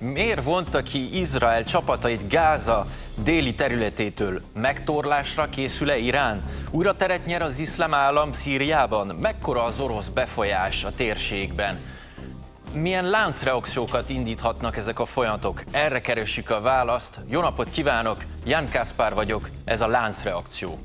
miért vonta ki Izrael csapatait Gáza déli területétől? Megtorlásra készül-e Irán? Újra teret nyer az iszlám állam Szíriában? Mekkora az orosz befolyás a térségben? Milyen láncreakciókat indíthatnak ezek a folyamatok? Erre keresjük a választ. Jó napot kívánok, Ján Kászpár vagyok, ez a láncreakció.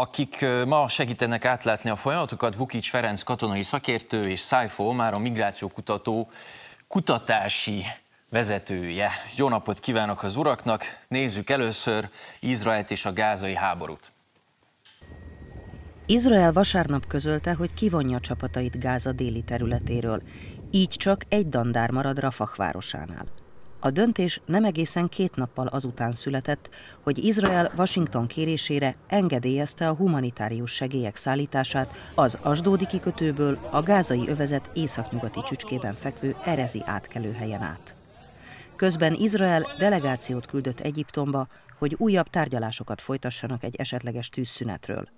akik ma segítenek átlátni a folyamatokat, Vukics Ferenc katonai szakértő és Szájfó már a migrációkutató kutatási vezetője. Jó napot kívánok az uraknak! Nézzük először Izraelt és a gázai háborút. Izrael vasárnap közölte, hogy kivonja csapatait Gáza déli területéről, így csak egy dandár marad Rafah városánál. A döntés nem egészen két nappal azután született, hogy Izrael Washington kérésére engedélyezte a humanitárius segélyek szállítását az Asdódi kikötőből a gázai övezet északnyugati csücskében fekvő Erezi átkelőhelyen át. Közben Izrael delegációt küldött Egyiptomba, hogy újabb tárgyalásokat folytassanak egy esetleges tűzszünetről.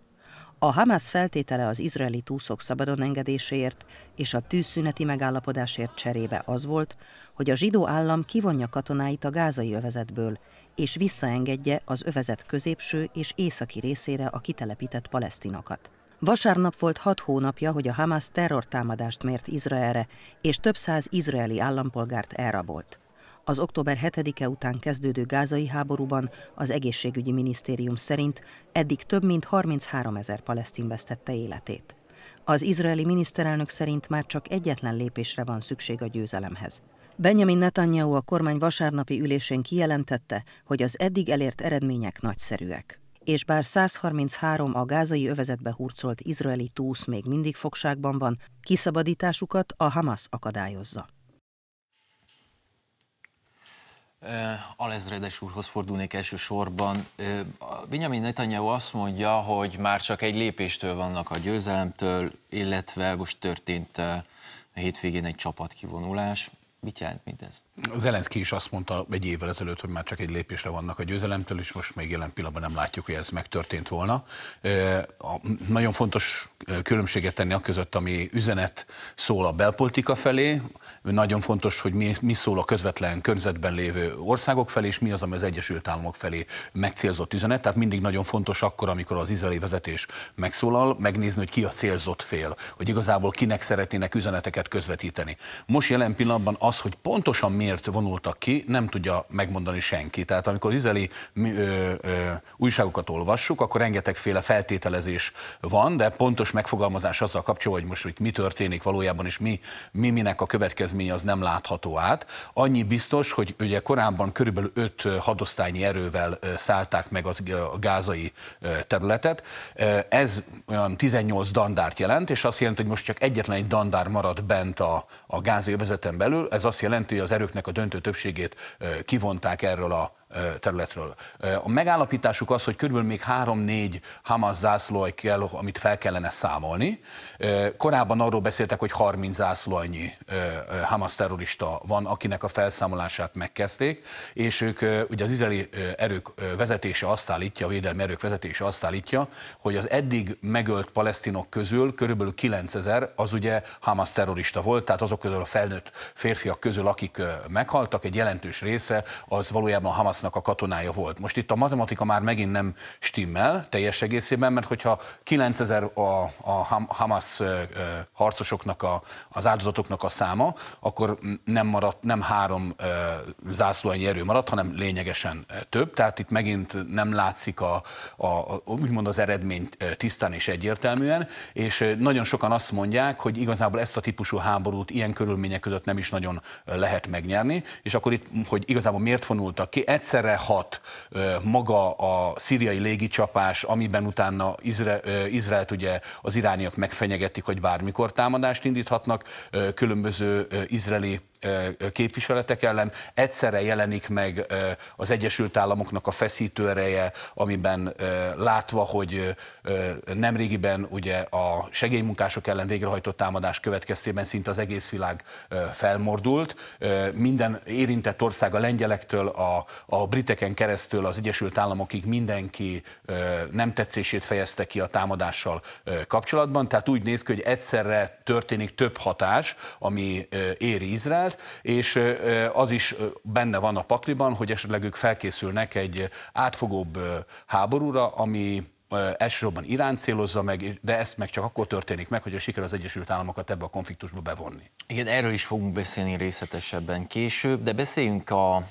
A Hamas feltétele az izraeli túszok szabadon engedéséért és a tűzszüneti megállapodásért cserébe az volt, hogy a zsidó állam kivonja katonáit a gázai övezetből, és visszaengedje az övezet középső és északi részére a kitelepített palesztinokat. Vasárnap volt hat hónapja, hogy a Hamas terrortámadást mért Izraelre, és több száz izraeli állampolgárt elrabolt. Az október 7-e után kezdődő gázai háborúban az egészségügyi minisztérium szerint eddig több mint 33 ezer palesztin vesztette életét. Az izraeli miniszterelnök szerint már csak egyetlen lépésre van szükség a győzelemhez. Benjamin Netanyahu a kormány vasárnapi ülésén kijelentette, hogy az eddig elért eredmények nagyszerűek és bár 133 a gázai övezetbe hurcolt izraeli túsz még mindig fogságban van, kiszabadításukat a Hamas akadályozza. Alezredes úrhoz fordulnék elsősorban. Benjamin Netanyahu azt mondja, hogy már csak egy lépéstől vannak a győzelemtől, illetve most történt a hétvégén egy csapatkivonulás. Mit jelent mindez? Zelenszki is azt mondta egy évvel ezelőtt, hogy már csak egy lépésre vannak a győzelemtől, és most még jelen pillanatban nem látjuk, hogy ez megtörtént volna. Nagyon fontos különbséget tenni a között, ami üzenet szól a belpolitika felé, nagyon fontos, hogy mi, mi szól a közvetlen környezetben lévő országok felé, és mi az, ami az Egyesült Államok felé megcélzott üzenet. Tehát mindig nagyon fontos akkor, amikor az izraeli vezetés megszólal, megnézni, hogy ki a célzott fél, hogy igazából kinek szeretnének üzeneteket közvetíteni. Most jelen pillanatban az, hogy pontosan mi miért vonultak ki, nem tudja megmondani senki. Tehát amikor izraeli ö, ö, újságokat olvassuk, akkor rengetegféle feltételezés van, de pontos megfogalmazás azzal kapcsolatban, hogy most hogy mi történik valójában, és mi, mi minek a következménye az nem látható át. Annyi biztos, hogy ugye korábban körülbelül öt hadosztályi erővel szállták meg az, a gázai területet. Ez olyan 18 dandárt jelent, és azt jelenti, hogy most csak egyetlen egy dandár marad bent a, a gázai övezeten belül. Ez azt jelenti, hogy az erőknek a döntő többségét kivonták erről a területről. A megállapításuk az, hogy körülbelül még 3-4 Hamas zászlóaj kell, amit fel kellene számolni. Korábban arról beszéltek, hogy 30 zászlóanyi Hamas terrorista van, akinek a felszámolását megkezdték, és ők, ugye az izraeli erők vezetése azt állítja, a védelmi erők vezetése azt állítja, hogy az eddig megölt palesztinok közül körülbelül 9000 az ugye Hamas terrorista volt, tehát azok közül a felnőtt férfiak közül, akik meghaltak, egy jelentős része az valójában Hamas Hamásznak a katonája volt. Most itt a matematika már megint nem stimmel teljes egészében, mert hogyha 9000 a, a Hamas harcosoknak, a, az áldozatoknak a száma, akkor nem, maradt, nem három zászlóanyi erő maradt, hanem lényegesen több, tehát itt megint nem látszik a, a, a úgymond az eredmény tisztán és egyértelműen, és nagyon sokan azt mondják, hogy igazából ezt a típusú háborút ilyen körülmények között nem is nagyon lehet megnyerni, és akkor itt, hogy igazából miért vonultak ki, egyszerre hat maga a szíriai légicsapás, amiben utána Izra, Izraelt ugye az irániak megfenyegetik, hogy bármikor támadást indíthatnak, különböző izraeli képviseletek ellen. Egyszerre jelenik meg az Egyesült Államoknak a feszítő ereje, amiben látva, hogy nemrégiben ugye a segélymunkások ellen végrehajtott támadás következtében szinte az egész világ felmordult. Minden érintett ország a lengyelektől, a, a briteken keresztül az Egyesült Államokig mindenki nem tetszését fejezte ki a támadással kapcsolatban. Tehát úgy néz ki, hogy egyszerre történik több hatás, ami éri Izrael, kiemelt, és az is benne van a pakliban, hogy esetleg ők felkészülnek egy átfogóbb háborúra, ami elsősorban Irán célozza meg, de ezt meg csak akkor történik meg, hogy a siker az Egyesült Államokat ebbe a konfliktusba bevonni. Igen, erről is fogunk beszélni részletesebben később, de beszéljünk a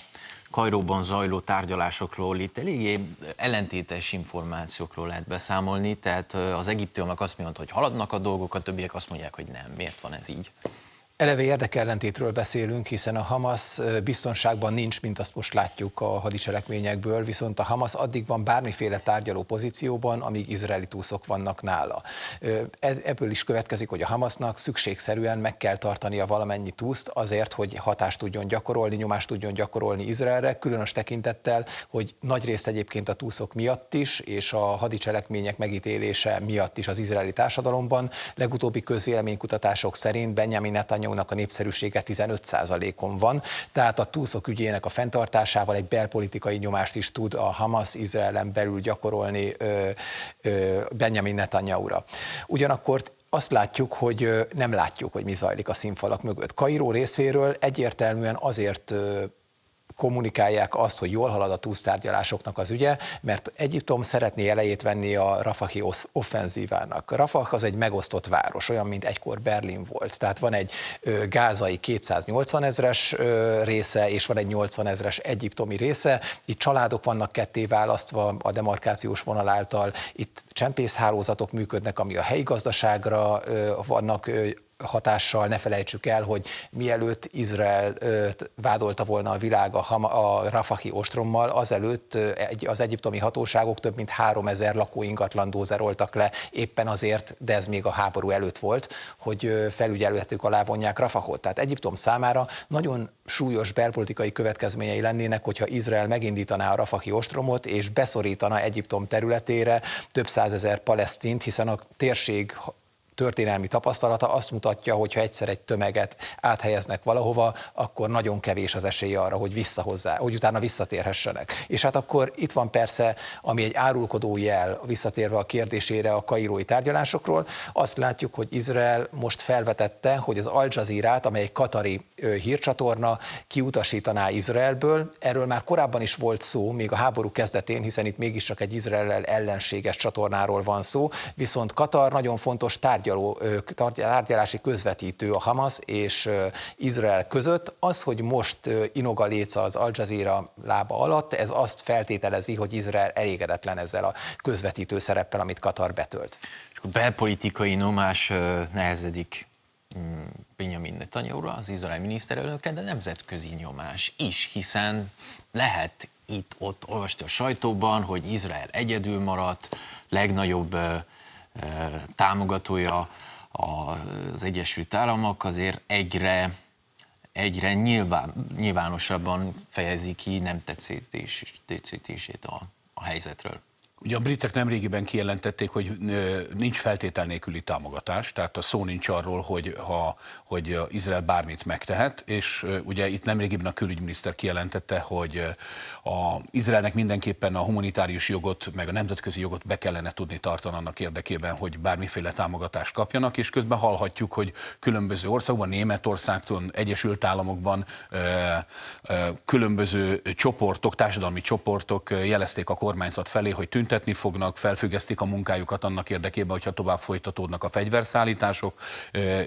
Kajróban zajló tárgyalásokról itt eléggé ellentétes információkról lehet beszámolni, tehát az egyiptiomak azt mondják, hogy haladnak a dolgok, a többiek azt mondják, hogy nem. Miért van ez így? Eleve érdekellentétről beszélünk, hiszen a Hamas biztonságban nincs, mint azt most látjuk a hadicselekményekből, viszont a Hamas addig van bármiféle tárgyaló pozícióban, amíg izraeli túszok vannak nála. E, ebből is következik, hogy a Hamasnak szükségszerűen meg kell tartania valamennyi túszt azért, hogy hatást tudjon gyakorolni, nyomást tudjon gyakorolni Izraelre, különös tekintettel, hogy nagyrészt egyébként a túszok miatt is, és a hadicselekmények megítélése miatt is az izraeli társadalomban. Legutóbbi közvéleménykutatások szerint Benjamin Netanyahu kampányoknak a népszerűsége 15%-on van, tehát a túszok ügyének a fenntartásával egy belpolitikai nyomást is tud a Hamas Izraelen belül gyakorolni ö, ö, Benjamin Netanyahu-ra. Ugyanakkor azt látjuk, hogy nem látjuk, hogy mi zajlik a színfalak mögött. Kairó részéről egyértelműen azért kommunikálják azt, hogy jól halad a túsz az ügye, mert Egyiptom szeretné elejét venni a Rafahi offenzívának. Rafah az egy megosztott város, olyan, mint egykor Berlin volt. Tehát van egy gázai 280 ezres része, és van egy 80 ezres egyiptomi része. Itt családok vannak ketté választva a demarkációs vonal által, itt csempészhálózatok működnek, ami a helyi gazdaságra vannak hatással ne felejtsük el, hogy mielőtt Izrael vádolta volna a világ a, Ham- a Rafahi ostrommal, azelőtt az egyiptomi hatóságok több mint 3000 ingatlan dózeroltak le, éppen azért, de ez még a háború előtt volt, hogy felügyeletük alá vonják Rafahot. Tehát Egyiptom számára nagyon súlyos belpolitikai következményei lennének, hogyha Izrael megindítaná a Rafahi ostromot, és beszorítana Egyiptom területére több százezer palesztint, hiszen a térség történelmi tapasztalata azt mutatja, hogy ha egyszer egy tömeget áthelyeznek valahova, akkor nagyon kevés az esély arra, hogy visszahozzá, hogy utána visszatérhessenek. És hát akkor itt van persze, ami egy árulkodó jel, visszatérve a kérdésére a kairói tárgyalásokról, azt látjuk, hogy Izrael most felvetette, hogy az Al Jazeera-t, amely egy katari hírcsatorna, kiutasítaná Izraelből. Erről már korábban is volt szó, még a háború kezdetén, hiszen itt mégiscsak egy Izrael ellenséges csatornáról van szó, viszont Katar nagyon fontos tárgy tárgyaló, tárgyalási közvetítő a Hamas és Izrael között. Az, hogy most inoga léca az Al Jazeera lába alatt, ez azt feltételezi, hogy Izrael elégedetlen ezzel a közvetítő szereppel, amit Katar betölt. És akkor belpolitikai nyomás nehezedik mm, Benjamin Netanyahu-ra, az izrael miniszterelnökre, de nemzetközi nyomás is, hiszen lehet itt-ott olvasni a sajtóban, hogy Izrael egyedül maradt, legnagyobb támogatója az Egyesült Államok azért egyre, egyre nyilván, nyilvánosabban fejezi ki nem tetszítését a, a helyzetről. Ugye a britek nemrégiben kijelentették, hogy nincs feltétel nélküli támogatás, tehát a szó nincs arról, hogy, ha, hogy Izrael bármit megtehet, és ugye itt nemrégiben a külügyminiszter kijelentette, hogy a Izraelnek mindenképpen a humanitárius jogot, meg a nemzetközi jogot be kellene tudni tartani annak érdekében, hogy bármiféle támogatást kapjanak, és közben hallhatjuk, hogy különböző országban, Németországtól, Egyesült Államokban különböző csoportok, társadalmi csoportok jelezték a kormányzat felé, hogy tűnt tüntetni fognak, felfüggesztik a munkájukat annak érdekében, hogyha tovább folytatódnak a fegyverszállítások,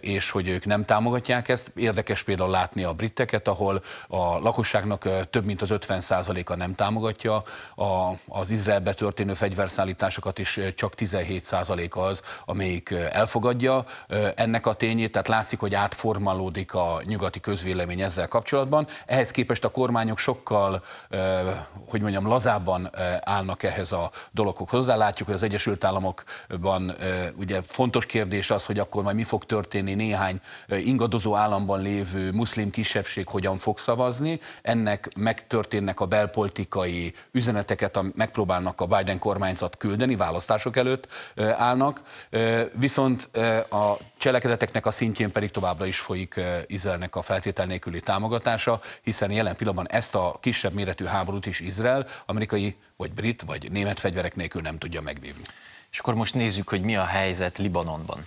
és hogy ők nem támogatják ezt. Érdekes például látni a britteket, ahol a lakosságnak több mint az 50%-a nem támogatja a, az Izraelbe történő fegyverszállításokat, és csak 17% az, amelyik elfogadja ennek a tényét, tehát látszik, hogy átformálódik a nyugati közvélemény ezzel kapcsolatban. Ehhez képest a kormányok sokkal, hogy mondjam, lazábban állnak ehhez a hozzá. Látjuk, hogy az Egyesült Államokban ugye fontos kérdés az, hogy akkor majd mi fog történni néhány ingadozó államban lévő muszlim kisebbség hogyan fog szavazni. Ennek megtörténnek a belpolitikai üzeneteket, amit megpróbálnak a Biden kormányzat küldeni, választások előtt állnak. Viszont a cselekedeteknek a szintjén pedig továbbra is folyik Izraelnek a feltétel nélküli támogatása, hiszen jelen pillanatban ezt a kisebb méretű háborút is Izrael amerikai vagy brit, vagy német fegyverek nélkül nem tudja megvívni. És akkor most nézzük, hogy mi a helyzet Libanonban.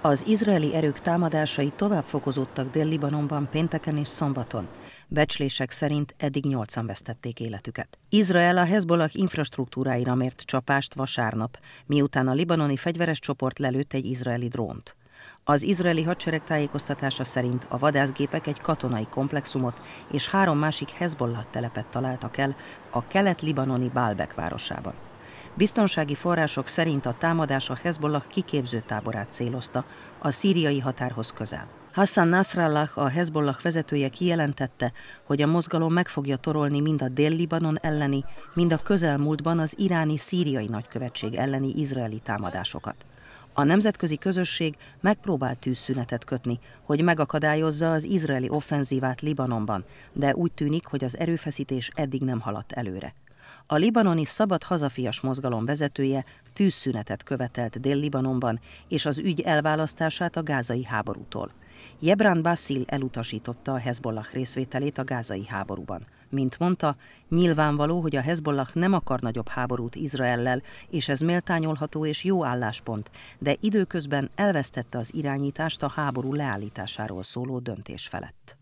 Az izraeli erők támadásai tovább fokozódtak Dél-Libanonban pénteken és szombaton. Becslések szerint eddig nyolcan vesztették életüket. Izrael a Hezbollah infrastruktúráira mért csapást vasárnap, miután a libanoni fegyveres csoport lelőtt egy izraeli drónt. Az izraeli hadsereg tájékoztatása szerint a vadászgépek egy katonai komplexumot és három másik Hezbollah telepet találtak el a kelet-libanoni Bálbek városában. Biztonsági források szerint a támadás a Hezbollah kiképző táborát célozta, a szíriai határhoz közel. Hassan Nasrallah, a Hezbollah vezetője kijelentette, hogy a mozgalom meg fogja torolni mind a dél-Libanon elleni, mind a közelmúltban az iráni-szíriai nagykövetség elleni izraeli támadásokat. A nemzetközi közösség megpróbált tűzszünetet kötni, hogy megakadályozza az izraeli offenzívát Libanonban, de úgy tűnik, hogy az erőfeszítés eddig nem haladt előre. A libanoni szabad hazafias mozgalom vezetője tűzszünetet követelt Dél-Libanonban, és az ügy elválasztását a gázai háborútól. Jebran Basil elutasította a Hezbollah részvételét a gázai háborúban. Mint mondta, nyilvánvaló, hogy a Hezbollah nem akar nagyobb háborút Izraellel, és ez méltányolható és jó álláspont, de időközben elvesztette az irányítást a háború leállításáról szóló döntés felett.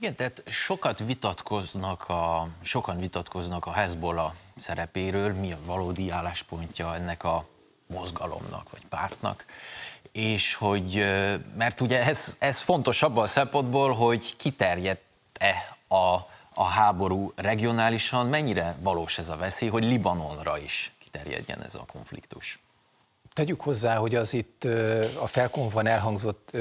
Igen, tehát sokat vitatkoznak a, sokan vitatkoznak a Hezbollah szerepéről, mi a valódi álláspontja ennek a mozgalomnak vagy pártnak és hogy, mert ugye ez, ez fontos abban a szempontból, hogy kiterjedt-e a, a háború regionálisan, mennyire valós ez a veszély, hogy Libanonra is kiterjedjen ez a konfliktus? Tegyük hozzá, hogy az itt a Felkonban elhangzott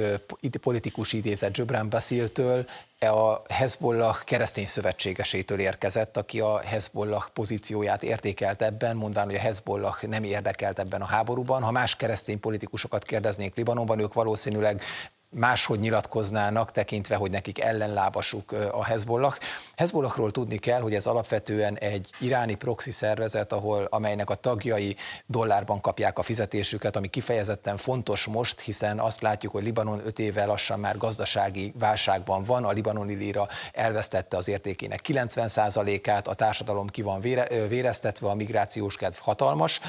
politikus idézet Zsöbrán Basziltől e a Hezbollah keresztény szövetségesétől érkezett, aki a Hezbollah pozícióját értékelt ebben, mondván, hogy a Hezbollah nem érdekelt ebben a háborúban. Ha más keresztény politikusokat kérdeznék Libanonban, ők valószínűleg máshogy nyilatkoznának, tekintve, hogy nekik ellenlábasuk a Hezbollah. Hezbollahról tudni kell, hogy ez alapvetően egy iráni proxy szervezet, ahol, amelynek a tagjai dollárban kapják a fizetésüket, ami kifejezetten fontos most, hiszen azt látjuk, hogy Libanon öt éve lassan már gazdasági válságban van, a libanoni lira elvesztette az értékének 90%-át, a társadalom ki van vére, véreztetve, a migrációs kedv hatalmas,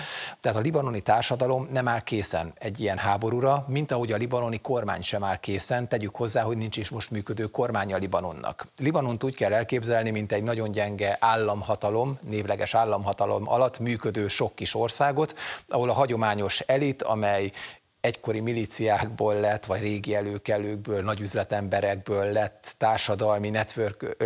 tehát a libanoni társadalom nem áll készen egy ilyen háborúra, mint ahogy a libanoni kormány sem már készen, tegyük hozzá, hogy nincs is most működő kormánya Libanonnak. Libanont úgy kell elképzelni, mint egy nagyon gyenge államhatalom, névleges államhatalom alatt működő sok kis országot, ahol a hagyományos elit, amely egykori miliciákból lett, vagy régi előkelőkből, nagyüzletemberekből lett társadalmi network,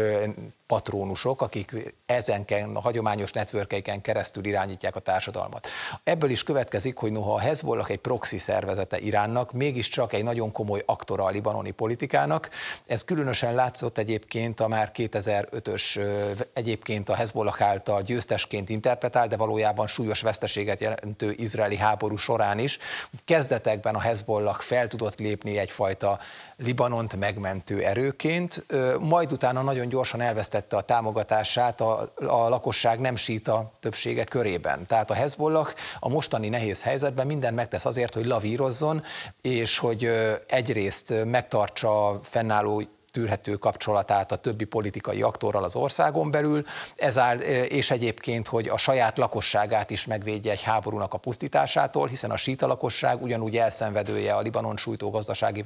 patrónusok, akik ezenken a hagyományos networkeiken keresztül irányítják a társadalmat. Ebből is következik, hogy noha a Hezbollah egy proxy szervezete Iránnak, mégiscsak egy nagyon komoly aktora a libanoni politikának. Ez különösen látszott egyébként a már 2005-ös egyébként a Hezbollah által győztesként interpretált, de valójában súlyos veszteséget jelentő izraeli háború során is. Kezdetekben a Hezbollah fel tudott lépni egyfajta Libanont megmentő erőként, majd utána nagyon gyorsan elvesztett megvesztette a támogatását a, a lakosság nem síta többsége körében. Tehát a Hezbollah a mostani nehéz helyzetben minden megtesz azért, hogy lavírozzon, és hogy egyrészt megtartsa fennálló tűrhető kapcsolatát a többi politikai aktorral az országon belül, ez áll, e, és egyébként, hogy a saját lakosságát is megvédje egy háborúnak a pusztításától, hiszen a síta lakosság ugyanúgy elszenvedője a Libanon sújtó gazdasági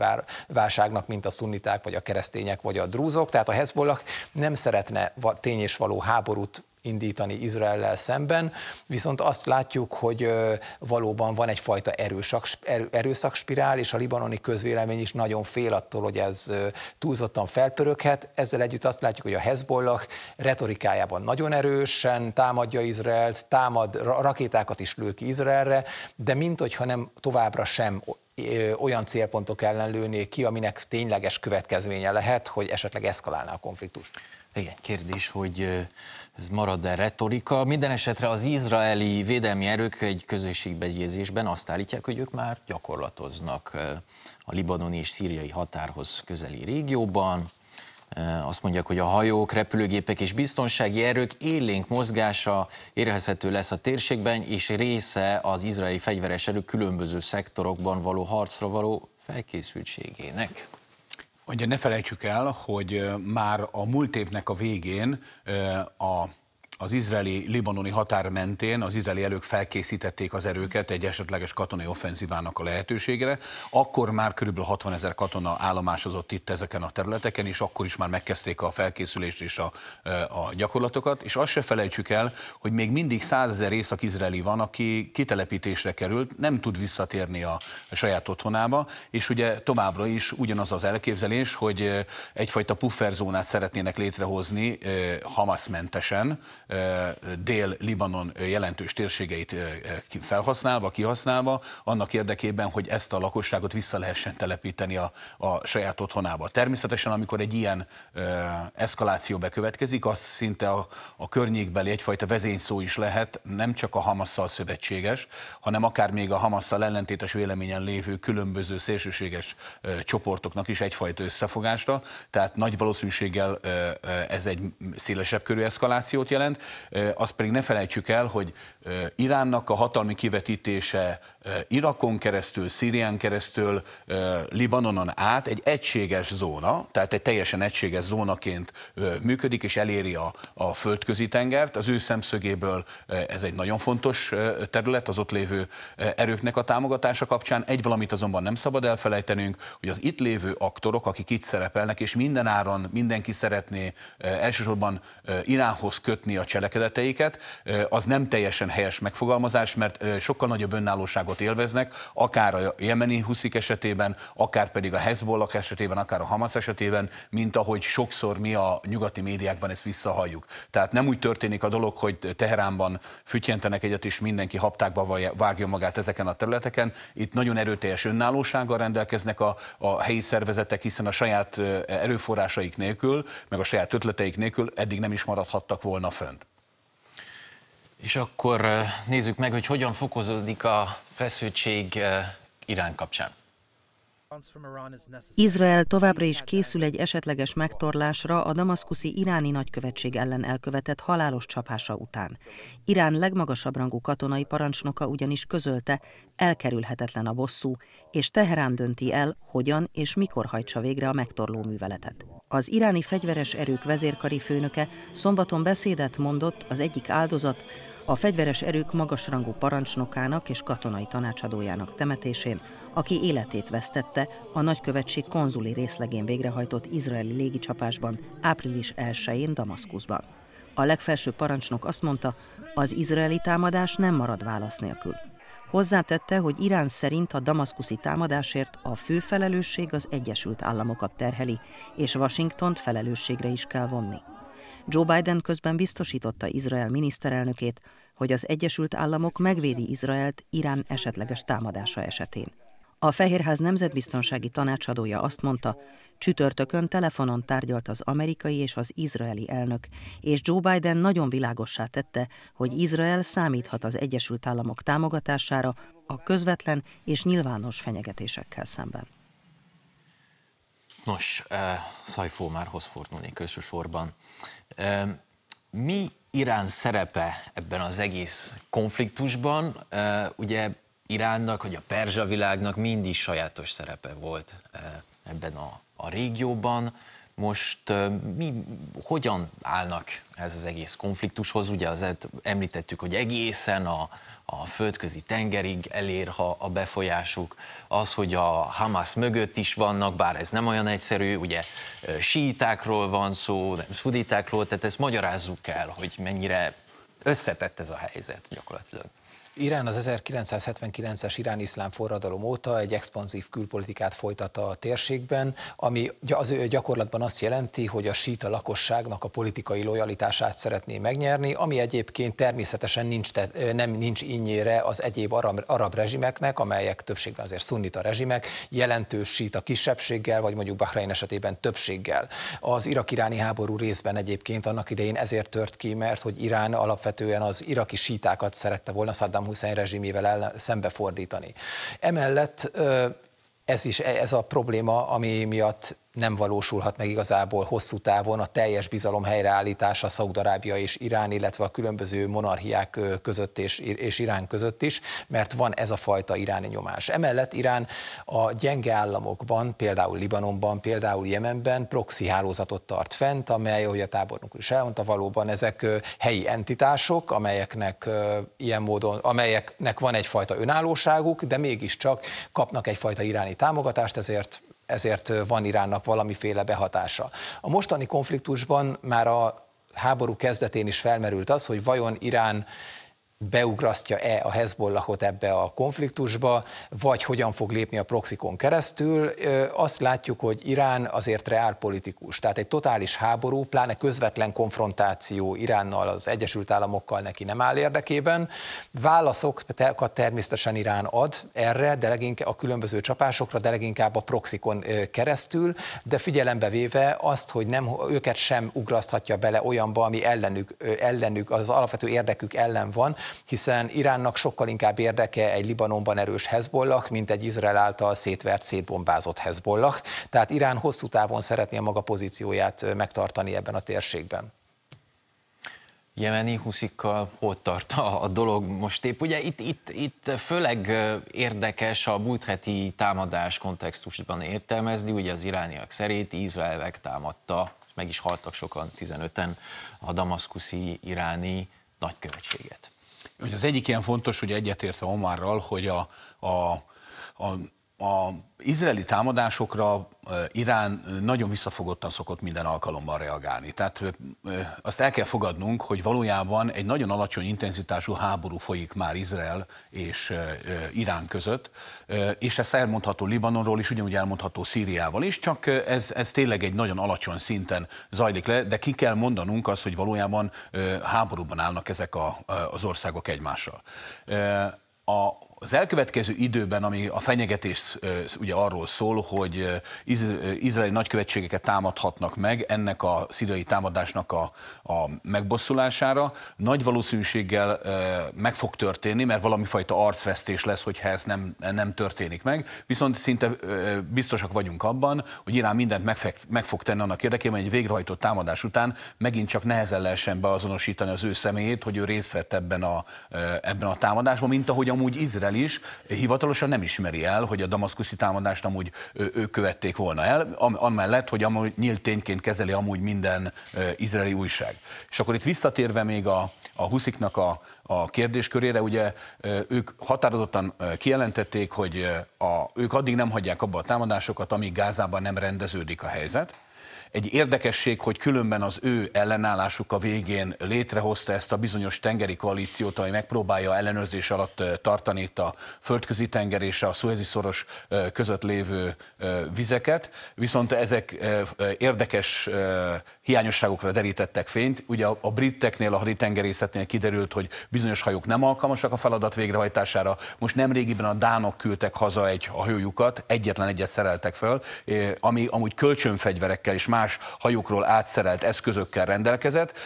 válságnak, mint a szunniták, vagy a keresztények, vagy a drúzok, tehát a Hezbollah nem szeretne tény és való háborút indítani Izrael szemben, viszont azt látjuk, hogy valóban van egyfajta erőszak, erőszakspirál, és a libanoni közvélemény is nagyon fél attól, hogy ez túlzottan felpöröghet. Ezzel együtt azt látjuk, hogy a Hezbollah retorikájában nagyon erősen támadja Izraelt, támad, rakétákat is lő ki Izraelre, de mint hogyha nem továbbra sem olyan célpontok ellen lőnék ki, aminek tényleges következménye lehet, hogy esetleg eszkalálná a konfliktust. Igen, kérdés, hogy ez marad-e retorika. Minden esetre az izraeli védelmi erők egy közösségbegyézésben azt állítják, hogy ők már gyakorlatoznak a libanoni és szíriai határhoz közeli régióban. Azt mondják, hogy a hajók, repülőgépek és biztonsági erők élénk mozgása érezhető lesz a térségben, és része az izraeli fegyveres erők különböző szektorokban való harcra való felkészültségének. Ugye ne felejtsük el, hogy már a múlt évnek a végén a az izraeli-libanoni határ mentén az izraeli elők felkészítették az erőket egy esetleges katonai offenzívának a lehetőségére. Akkor már kb. 60 ezer katona állomásozott itt ezeken a területeken, és akkor is már megkezdték a felkészülést és a, eh, a gyakorlatokat. És azt se felejtsük el, hogy még mindig 100 ezer észak-izraeli van, aki kitelepítésre került, nem tud visszatérni a saját otthonába, és ugye továbbra is ugyanaz az elképzelés, hogy eh, egyfajta pufferzónát szeretnének létrehozni eh, Hamas mentesen, dél-Libanon jelentős térségeit felhasználva, kihasználva, annak érdekében, hogy ezt a lakosságot vissza lehessen telepíteni a, a saját otthonába. Természetesen, amikor egy ilyen eszkaláció bekövetkezik, az szinte a, a környékbeli egyfajta vezényszó is lehet, nem csak a Hamasszal szövetséges, hanem akár még a Hamasszal ellentétes véleményen lévő különböző szélsőséges csoportoknak is egyfajta összefogásra, tehát nagy valószínűséggel ez egy szélesebb körű eszkalációt jelent, jelent. Azt pedig ne felejtsük el, hogy Iránnak a hatalmi kivetítése Irakon keresztül, Szírián keresztül, Libanonon át egy egységes zóna, tehát egy teljesen egységes zónaként működik és eléri a, a földközi tengert. Az ő szemszögéből ez egy nagyon fontos terület az ott lévő erőknek a támogatása kapcsán. Egy valamit azonban nem szabad elfelejtenünk, hogy az itt lévő aktorok, akik itt szerepelnek, és mindenáron mindenki szeretné elsősorban Iránhoz kötni a cselekedeteiket, az nem teljesen helyes megfogalmazás, mert sokkal nagyobb önállóságot élveznek, akár a jemeni huszik esetében, akár pedig a Hezbollah esetében, akár a Hamas esetében, mint ahogy sokszor mi a nyugati médiákban ezt visszahalljuk. Tehát nem úgy történik a dolog, hogy Teheránban fütyentenek egyet, és mindenki haptákba vágja magát ezeken a területeken. Itt nagyon erőteljes önállósággal rendelkeznek a, a helyi szervezetek, hiszen a saját erőforrásaik nélkül, meg a saját ötleteik nélkül eddig nem is maradhattak volna fönn. És akkor eh, nézzük meg, hogy hogyan fokozódik a feszültség eh, Irán kapcsán. Izrael továbbra is készül egy esetleges megtorlásra a damaszkuszi iráni nagykövetség ellen elkövetett halálos csapása után. Irán legmagasabb rangú katonai parancsnoka ugyanis közölte, elkerülhetetlen a bosszú, és Teherán dönti el, hogyan és mikor hajtsa végre a megtorló műveletet. Az iráni fegyveres erők vezérkari főnöke szombaton beszédet mondott az egyik áldozat, a fegyveres erők magasrangú parancsnokának és katonai tanácsadójának temetésén, aki életét vesztette a nagykövetség konzuli részlegén végrehajtott izraeli légicsapásban április 1-én Damaszkuszban. A legfelső parancsnok azt mondta, az izraeli támadás nem marad válasz nélkül. Hozzátette, hogy Irán szerint a damaszkuszi támadásért a fő felelősség az Egyesült Államokat terheli, és Washingtont felelősségre is kell vonni. Joe Biden közben biztosította Izrael miniszterelnökét, hogy az Egyesült Államok megvédi Izraelt Irán esetleges támadása esetén. A Fehérház nemzetbiztonsági tanácsadója azt mondta, csütörtökön telefonon tárgyalt az amerikai és az izraeli elnök, és Joe Biden nagyon világossá tette, hogy Izrael számíthat az Egyesült Államok támogatására a közvetlen és nyilvános fenyegetésekkel szemben. Nos, eh, Szajfó már hoz fordulnék mi Irán szerepe ebben az egész konfliktusban? Ugye Iránnak, hogy a perzsa világnak mindig sajátos szerepe volt ebben a, a régióban. Most mi, hogyan állnak ez az egész konfliktushoz? Ugye az említettük, hogy egészen a, a földközi tengerig elér ha a befolyásuk, az, hogy a Hamas mögött is vannak, bár ez nem olyan egyszerű, ugye síitákról van szó, nem szuditákról, tehát ezt magyarázzuk el, hogy mennyire összetett ez a helyzet gyakorlatilag. Irán az 1979-es irán iszlám forradalom óta egy expanzív külpolitikát folytat a térségben, ami az gyakorlatban azt jelenti, hogy a síta lakosságnak a politikai lojalitását szeretné megnyerni, ami egyébként természetesen nincs, te, nem nincs innyire az egyéb arab, arab rezsimeknek, amelyek többségben azért szunnita rezsimek, jelentős síta kisebbséggel, vagy mondjuk Bahrein esetében többséggel. Az irak-iráni háború részben egyébként annak idején ezért tört ki, mert hogy Irán alapvetően az iraki sítákat szerette volna Saddam Saddam Hussein rezsimével ellen, szembefordítani. Emellett ez is ez a probléma, ami miatt nem valósulhat meg igazából hosszú távon a teljes bizalom helyreállítása Szaudarábia és Irán, illetve a különböző monarchiák között és, és Irán között is, mert van ez a fajta iráni nyomás. Emellett Irán a gyenge államokban, például Libanonban, például Jemenben proxy hálózatot tart fent, amely, ahogy a tábornok is elmondta, valóban ezek helyi entitások, amelyeknek ilyen módon, amelyeknek van egyfajta önállóságuk, de mégiscsak kapnak egyfajta iráni támogatást, ezért ezért van Iránnak valamiféle behatása. A mostani konfliktusban már a háború kezdetén is felmerült az, hogy vajon Irán beugrasztja-e a Hezbollahot ebbe a konfliktusba, vagy hogyan fog lépni a proxikon keresztül. Azt látjuk, hogy Irán azért reálpolitikus, tehát egy totális háború, pláne közvetlen konfrontáció Iránnal, az Egyesült Államokkal neki nem áll érdekében. Válaszokat természetesen Irán ad erre, de leginkább a különböző csapásokra, de leginkább a proxikon keresztül, de figyelembe véve azt, hogy nem, őket sem ugraszthatja bele olyanba, ami ellenük, ellenük az alapvető érdekük ellen van, hiszen Iránnak sokkal inkább érdeke egy Libanonban erős Hezbollah, mint egy Izrael által szétvert, szétbombázott Hezbollah. Tehát Irán hosszú távon szeretné a maga pozícióját megtartani ebben a térségben jemeni huszikkal ott tart a, a dolog most épp. Ugye itt, itt, itt főleg érdekes a múlt heti támadás kontextusban értelmezni, ugye az irániak szerint Izrael megtámadta, meg is haltak sokan, 15-en a damaszkuszi iráni nagykövetséget. Hogy az egyik ilyen fontos, hogy egyetértve Omarral, hogy a, a, a a izraeli támadásokra Irán nagyon visszafogottan szokott minden alkalommal reagálni. Tehát azt el kell fogadnunk, hogy valójában egy nagyon alacsony intenzitású háború folyik már Izrael és Irán között, és ezt elmondható Libanonról is, ugyanúgy elmondható Szíriával is, csak ez, ez tényleg egy nagyon alacsony szinten zajlik le, de ki kell mondanunk azt, hogy valójában háborúban állnak ezek a, az országok egymással. A, az elkövetkező időben, ami a fenyegetés ugye arról szól, hogy izraeli nagykövetségeket támadhatnak meg ennek a szidai támadásnak a, a megbosszulására, nagy valószínűséggel meg fog történni, mert valami fajta arcvesztés lesz, hogyha ez nem, nem történik meg. Viszont szinte biztosak vagyunk abban, hogy Irán mindent meg, meg fog tenni annak érdekében, hogy egy végrehajtott támadás után megint csak nehezen lehessen beazonosítani az ő személyét, hogy ő részt vett ebben a, ebben a támadásban, mint ahogy amúgy Izrael Izrael is hivatalosan nem ismeri el, hogy a damaszkuszi támadást amúgy ők követték volna el, amellett, hogy amúgy nyílt tényként kezeli amúgy minden izraeli újság. És akkor itt visszatérve még a, a husziknak a, a kérdéskörére, ugye ők határozottan kijelentették, hogy a, ők addig nem hagyják abba a támadásokat, amíg Gázában nem rendeződik a helyzet, egy érdekesség, hogy különben az ő ellenállásuk a végén létrehozta ezt a bizonyos tengeri koalíciót, ami megpróbálja ellenőrzés alatt tartani itt a földközi tenger és a szuezi szoros között lévő vizeket, viszont ezek érdekes hiányosságokra derítettek fényt. Ugye a briteknél, a haditengerészetnél kiderült, hogy bizonyos hajók nem alkalmasak a feladat végrehajtására. Most nemrégiben a dánok küldtek haza egy hajójukat, egyetlen egyet szereltek föl, ami amúgy kölcsönfegyverekkel és más más hajókról átszerelt eszközökkel rendelkezett,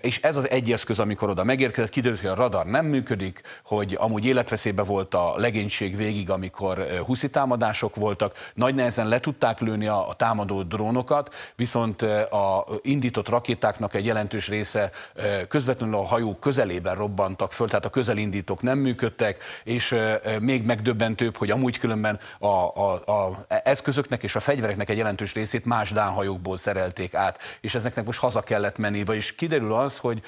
és ez az egy eszköz, amikor oda megérkezett, kiderült, hogy a radar nem működik, hogy amúgy életveszélybe volt a legénység végig, amikor huszi támadások voltak, nagy nehezen le tudták lőni a támadó drónokat, viszont a indított rakétáknak egy jelentős része közvetlenül a hajó közelében robbantak föl, tehát a közelindítók nem működtek, és még megdöbbentőbb, hogy amúgy különben a, a, a eszközöknek és a fegyvereknek egy jelentős részét más dánhajókból Angliából szerelték át, és ezeknek most haza kellett menni, vagyis kiderül az, hogy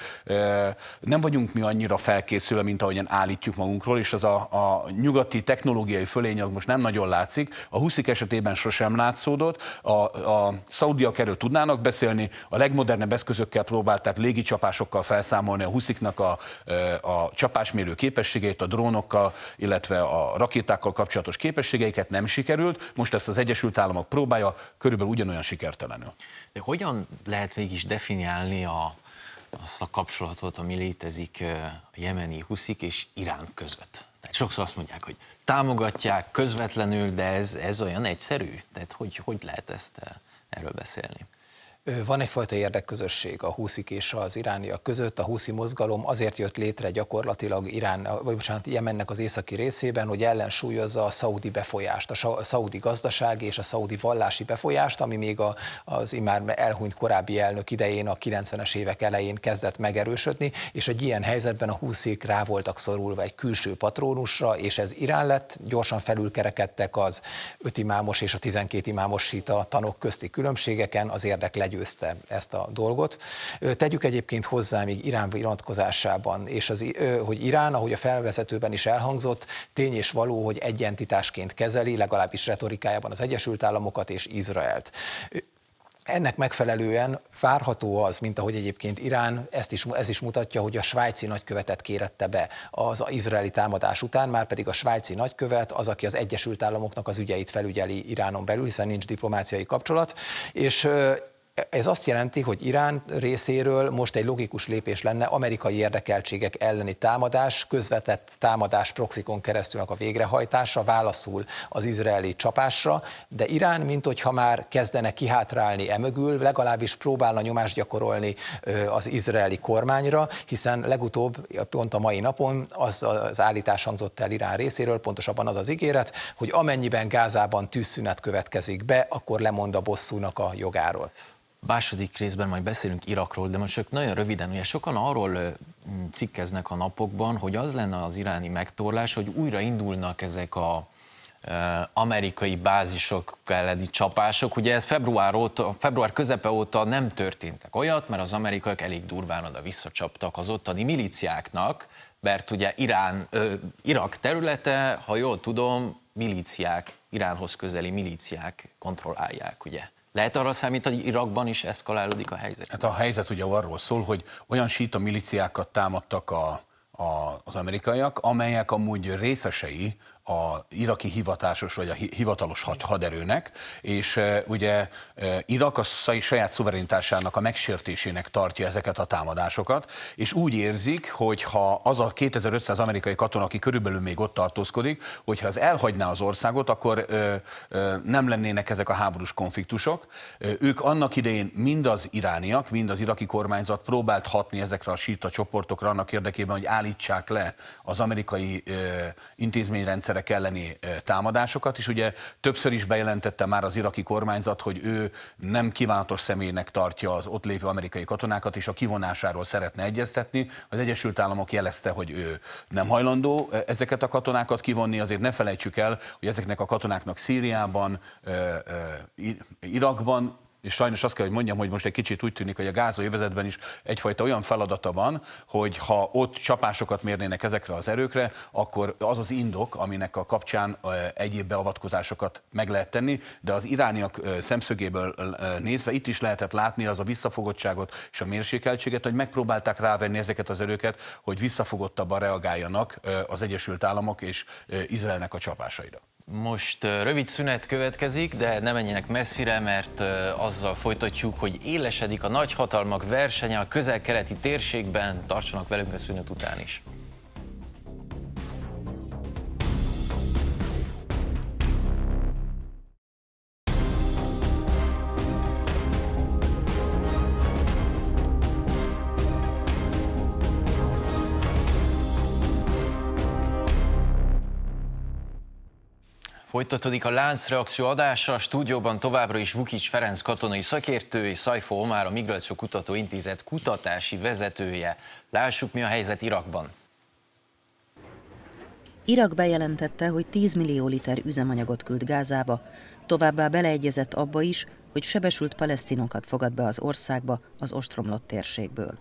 nem vagyunk mi annyira felkészülve, mint ahogyan állítjuk magunkról, és az a, a nyugati technológiai fölény az most nem nagyon látszik. A huszik esetében sosem látszódott, a, a szaudiak erről tudnának beszélni, a legmodernebb eszközökkel próbálták légicsapásokkal felszámolni a husziknak a, a csapásmérő képességét, a drónokkal, illetve a rakétákkal kapcsolatos képességeiket, nem sikerült. Most ezt az Egyesült Államok próbálja, körülbelül ugyanolyan sikertelenül számára. De hogyan lehet mégis definiálni a, azt a kapcsolatot, ami létezik a jemeni huszik és Irán között? Tehát sokszor azt mondják, hogy támogatják közvetlenül, de ez, ez olyan egyszerű? Tehát hogy, hogy lehet ezt erről beszélni? van egyfajta érdekközösség a húszik és az irániak között. A húszi mozgalom azért jött létre gyakorlatilag Irán, vagy bocsánat, Jemennek az északi részében, hogy ellensúlyozza a szaudi befolyást, a szaudi gazdasági és a szaudi vallási befolyást, ami még a, az imár elhunyt korábbi elnök idején, a 90-es évek elején kezdett megerősödni, és egy ilyen helyzetben a húszik rá voltak szorulva egy külső patrónusra, és ez Irán lett, gyorsan felülkerekedtek az imámos és a tizenkét imámos sita tanok közti különbségeken, az érdek legyőzte ezt a dolgot. Tegyük egyébként hozzá még Irán iratkozásában, és az, hogy Irán, ahogy a felvezetőben is elhangzott, tény és való, hogy egy entitásként kezeli, legalábbis retorikájában az Egyesült Államokat és Izraelt. Ennek megfelelően várható az, mint ahogy egyébként Irán, ezt is, ez is mutatja, hogy a svájci nagykövetet kérette be az izraeli támadás után, már pedig a svájci nagykövet az, aki az Egyesült Államoknak az ügyeit felügyeli Iránon belül, hiszen nincs diplomáciai kapcsolat, és ez azt jelenti, hogy Irán részéről most egy logikus lépés lenne amerikai érdekeltségek elleni támadás, közvetett támadás proxikon keresztülnek a végrehajtása, válaszul az izraeli csapásra, de Irán, mint hogyha már kezdene kihátrálni emögül, legalábbis próbálna nyomást gyakorolni az izraeli kormányra, hiszen legutóbb, pont a mai napon az, az állítás hangzott el Irán részéről, pontosabban az az ígéret, hogy amennyiben Gázában tűzszünet következik be, akkor lemond a bosszúnak a jogáról második részben majd beszélünk Irakról, de most csak nagyon röviden, ugye sokan arról cikkeznek a napokban, hogy az lenne az iráni megtorlás, hogy újra indulnak ezek a amerikai bázisok elleni csapások. Ugye ez február, óta, február közepe óta nem történtek olyat, mert az amerikaiak elég durván oda visszacsaptak az ottani miliciáknak, mert ugye Irán, ö, Irak területe, ha jól tudom, miliciák, Iránhoz közeli miliciák kontrollálják, ugye? Lehet arra számítani, hogy Irakban is eszkalálódik a helyzet? Hát a helyzet ugye arról szól, hogy olyan síta miliciákat támadtak a, a, az amerikaiak, amelyek amúgy részesei a iraki hivatásos vagy a hivatalos haderőnek, és ugye Irak a saját szuverenitásának a megsértésének tartja ezeket a támadásokat, és úgy érzik, hogy ha az a 2500 amerikai katona, aki körülbelül még ott tartózkodik, hogyha az elhagyná az országot, akkor nem lennének ezek a háborús konfliktusok. Ők annak idején mind az irániak, mind az iraki kormányzat próbált hatni ezekre a síta csoportokra annak érdekében, hogy állítsák le az amerikai intézményrendszerek légierőszerek elleni támadásokat, és ugye többször is bejelentette már az iraki kormányzat, hogy ő nem kívánatos személynek tartja az ott lévő amerikai katonákat, és a kivonásáról szeretne egyeztetni. Az Egyesült Államok jelezte, hogy ő nem hajlandó ezeket a katonákat kivonni, azért ne felejtsük el, hogy ezeknek a katonáknak Szíriában, Irakban és sajnos azt kell, hogy mondjam, hogy most egy kicsit úgy tűnik, hogy a gázai övezetben is egyfajta olyan feladata van, hogy ha ott csapásokat mérnének ezekre az erőkre, akkor az az indok, aminek a kapcsán egyéb beavatkozásokat meg lehet tenni, de az irániak szemszögéből nézve itt is lehetett látni az a visszafogottságot és a mérsékeltséget, hogy megpróbálták rávenni ezeket az erőket, hogy visszafogottabban reagáljanak az Egyesült Államok és Izraelnek a csapásaira. Most rövid szünet következik, de ne menjenek messzire, mert azzal folytatjuk, hogy élesedik a nagyhatalmak versenye a közel-keleti térségben. Tartsanak velünk a szünet után is. Folytatódik a láncreakció adása, a stúdióban továbbra is Vukics Ferenc katonai szakértő és Szajfó Omar a Migráció Kutató Intézet kutatási vezetője. Lássuk, mi a helyzet Irakban. Irak bejelentette, hogy 10 millió liter üzemanyagot küld Gázába, továbbá beleegyezett abba is, hogy sebesült palesztinokat fogad be az országba az ostromlott térségből.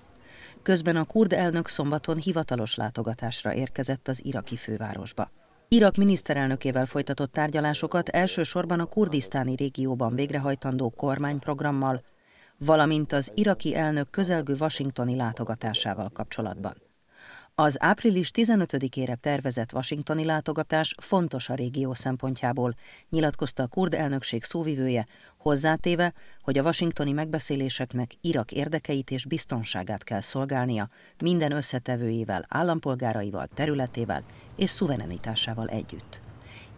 Közben a kurd elnök szombaton hivatalos látogatásra érkezett az iraki fővárosba. Irak miniszterelnökével folytatott tárgyalásokat elsősorban a kurdisztáni régióban végrehajtandó kormányprogrammal, valamint az iraki elnök közelgő washingtoni látogatásával kapcsolatban. Az április 15-ére tervezett washingtoni látogatás fontos a régió szempontjából, nyilatkozta a kurd elnökség szóvivője, hozzátéve, hogy a washingtoni megbeszéléseknek Irak érdekeit és biztonságát kell szolgálnia minden összetevőjével, állampolgáraival, területével és szuverenitásával együtt.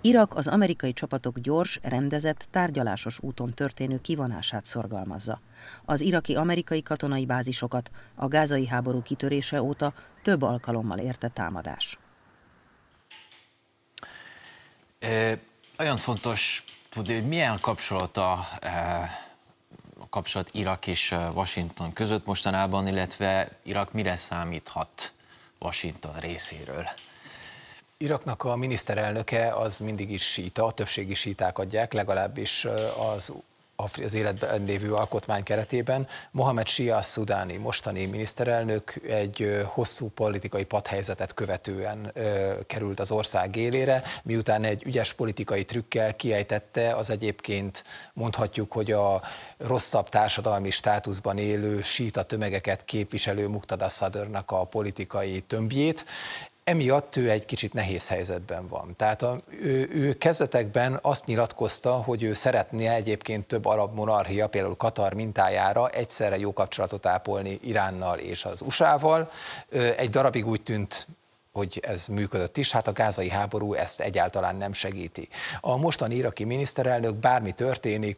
Irak az amerikai csapatok gyors, rendezett, tárgyalásos úton történő kivonását szorgalmazza. Az iraki amerikai katonai bázisokat a gázai háború kitörése óta több alkalommal érte támadás. E, olyan fontos tudni, hogy milyen kapcsolata e, kapcsolat Irak és Washington között mostanában, illetve Irak mire számíthat Washington részéről? Iraknak a miniszterelnöke az mindig is síta, a többségi síták adják, legalábbis az az életben lévő alkotmány keretében. Mohamed Shia Szudáni, mostani miniszterelnök egy hosszú politikai padhelyzetet követően ö, került az ország élére, miután egy ügyes politikai trükkel kiejtette az egyébként mondhatjuk, hogy a rosszabb társadalmi státuszban élő síta tömegeket képviselő Muktada Sadörnak a politikai tömbjét emiatt ő egy kicsit nehéz helyzetben van. Tehát a, ő, ő kezdetekben azt nyilatkozta, hogy ő szeretné egyébként több arab monarchia, például Katar mintájára egyszerre jó kapcsolatot ápolni Iránnal és az USA-val. Egy darabig úgy tűnt hogy ez működött is, hát a gázai háború ezt egyáltalán nem segíti. A mostani iraki miniszterelnök bármi történik,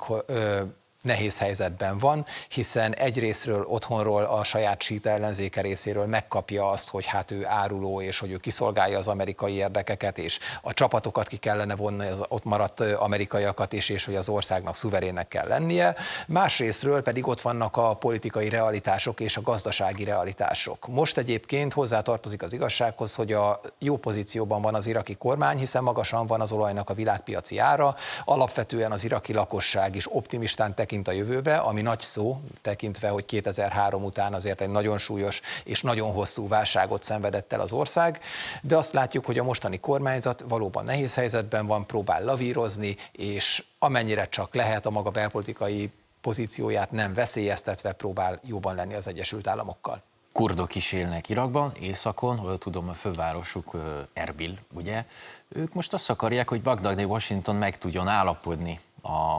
nehéz helyzetben van, hiszen egyrésztről otthonról a saját síta ellenzéke részéről megkapja azt, hogy hát ő áruló, és hogy ő kiszolgálja az amerikai érdekeket, és a csapatokat ki kellene vonni az ott maradt amerikaiakat, és, és hogy az országnak szuverének kell lennie. Másrésztről pedig ott vannak a politikai realitások és a gazdasági realitások. Most egyébként hozzátartozik az igazsághoz, hogy a jó pozícióban van az iraki kormány, hiszen magasan van az olajnak a világpiaci ára, alapvetően az iraki lakosság is optimistán tekint tekint a jövőbe, ami nagy szó, tekintve, hogy 2003 után azért egy nagyon súlyos és nagyon hosszú válságot szenvedett el az ország, de azt látjuk, hogy a mostani kormányzat valóban nehéz helyzetben van, próbál lavírozni, és amennyire csak lehet a maga belpolitikai pozícióját nem veszélyeztetve próbál jobban lenni az Egyesült Államokkal. Kurdok is élnek Irakban, északon, hol tudom a fővárosuk Erbil, ugye? Ők most azt akarják, hogy Bagdadi Washington meg tudjon állapodni a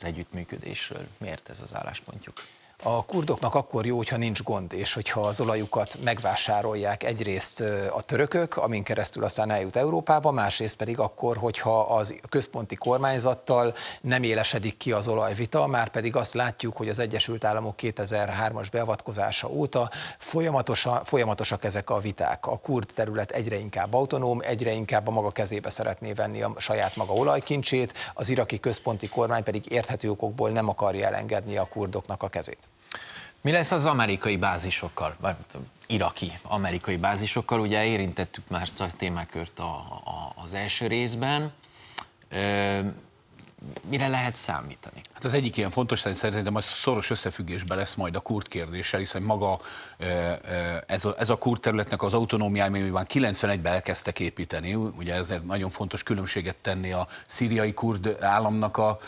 az együttműködésről. Miért ez az álláspontjuk? a kurdoknak akkor jó, hogyha nincs gond, és hogyha az olajukat megvásárolják egyrészt a törökök, amin keresztül aztán eljut Európába, másrészt pedig akkor, hogyha az központi kormányzattal nem élesedik ki az olajvita, már pedig azt látjuk, hogy az Egyesült Államok 2003-as beavatkozása óta folyamatosan, folyamatosak ezek a viták. A kurd terület egyre inkább autonóm, egyre inkább a maga kezébe szeretné venni a saját maga olajkincsét, az iraki központi kormány pedig érthető okokból nem akarja elengedni a kurdoknak a kezét. Mi lesz az amerikai bázisokkal, vagy iraki amerikai bázisokkal? Ugye érintettük már ezt a témakört a, a, az első részben. Ö, mire lehet számítani? Hát az egyik ilyen fontos, szerintem az szoros összefüggésben lesz majd a kurt kérdéssel, hiszen maga ez a, ez a kurt területnek az autonómiája, már 91-ben elkezdtek építeni, ugye ezért nagyon fontos különbséget tenni a szíriai kurd államnak a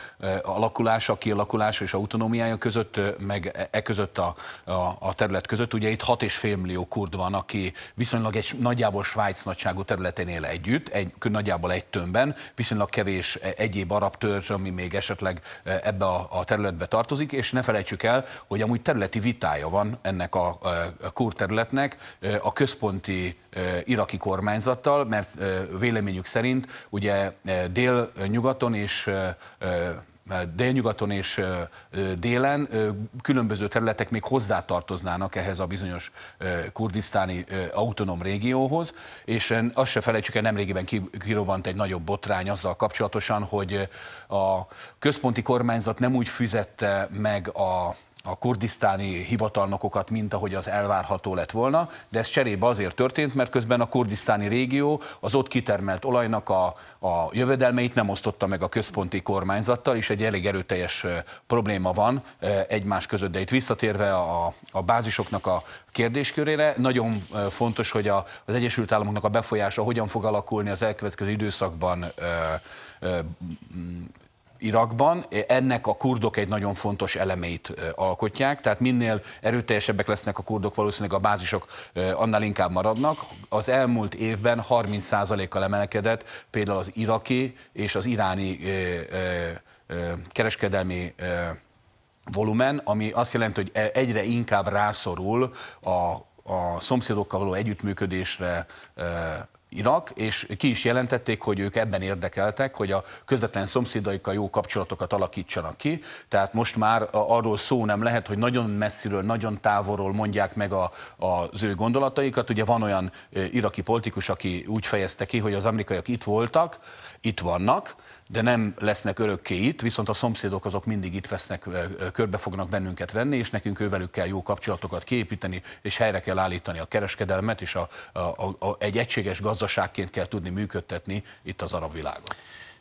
alakulása, kialakulása és autonómiája között, meg e, e között a, a, a terület között. Ugye itt 6,5 millió kurd van, aki viszonylag egy nagyjából Svájc nagyságú területen él együtt, egy, nagyjából egy tömbben, viszonylag kevés e, egyéb arab tör research, ami még esetleg eh, ebbe a, a területbe tartozik, és ne felejtsük el, hogy amúgy területi vitája van ennek a, eh, a területnek eh, a központi iraki kormányzattal, mert véleményük szerint ugye dél-nyugaton és délnyugaton és délen különböző területek még hozzátartoznának ehhez a bizonyos kurdisztáni autonóm régióhoz, és azt se felejtsük el, nemrégiben kirobbant egy nagyobb botrány azzal kapcsolatosan, hogy a központi kormányzat nem úgy fizette meg a a kurdisztáni hivatalnokokat, mint ahogy az elvárható lett volna, de ez cserébe azért történt, mert közben a kurdisztáni régió az ott kitermelt olajnak a, a jövedelmeit nem osztotta meg a központi kormányzattal, és egy elég erőteljes probléma van egymás között. De itt visszatérve a, a bázisoknak a kérdéskörére, nagyon fontos, hogy a, az Egyesült Államoknak a befolyása hogyan fog alakulni az elkövetkező időszakban Irakban, e, ennek a kurdok egy nagyon fontos elemeit e, alkotják, tehát minél erőteljesebbek lesznek a kurdok, valószínűleg a bázisok e, annál inkább maradnak. Az elmúlt évben 30%-kal emelkedett például az iraki és az iráni kereskedelmi volumen, ami azt jelenti, hogy egyre inkább rászorul a, a szomszédokkal való együttműködésre, Irak, és ki is jelentették, hogy ők ebben érdekeltek, hogy a közvetlen szomszédaikkal jó kapcsolatokat alakítsanak ki. Tehát most már arról szó nem lehet, hogy nagyon messziről, nagyon távolról mondják meg a, az ő gondolataikat. Ugye van olyan iraki politikus, aki úgy fejezte ki, hogy az amerikaiak itt voltak, itt vannak, de nem lesznek örökké itt, viszont a szomszédok azok mindig itt vesznek, körbe fognak bennünket venni, és nekünk ővelük kell jó kapcsolatokat kiépíteni, és helyre kell állítani a kereskedelmet, és a, a, a, egy egységes gazdaságként kell tudni működtetni itt az arab világon.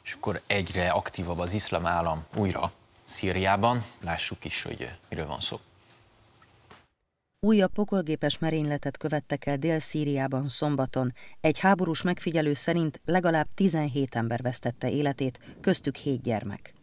És akkor egyre aktívabb az iszlám állam újra Szíriában. Lássuk is, hogy miről van szó. Újabb pokolgépes merényletet követtek el Dél-Szíriában szombaton. Egy háborús megfigyelő szerint legalább 17 ember vesztette életét, köztük 7 gyermek.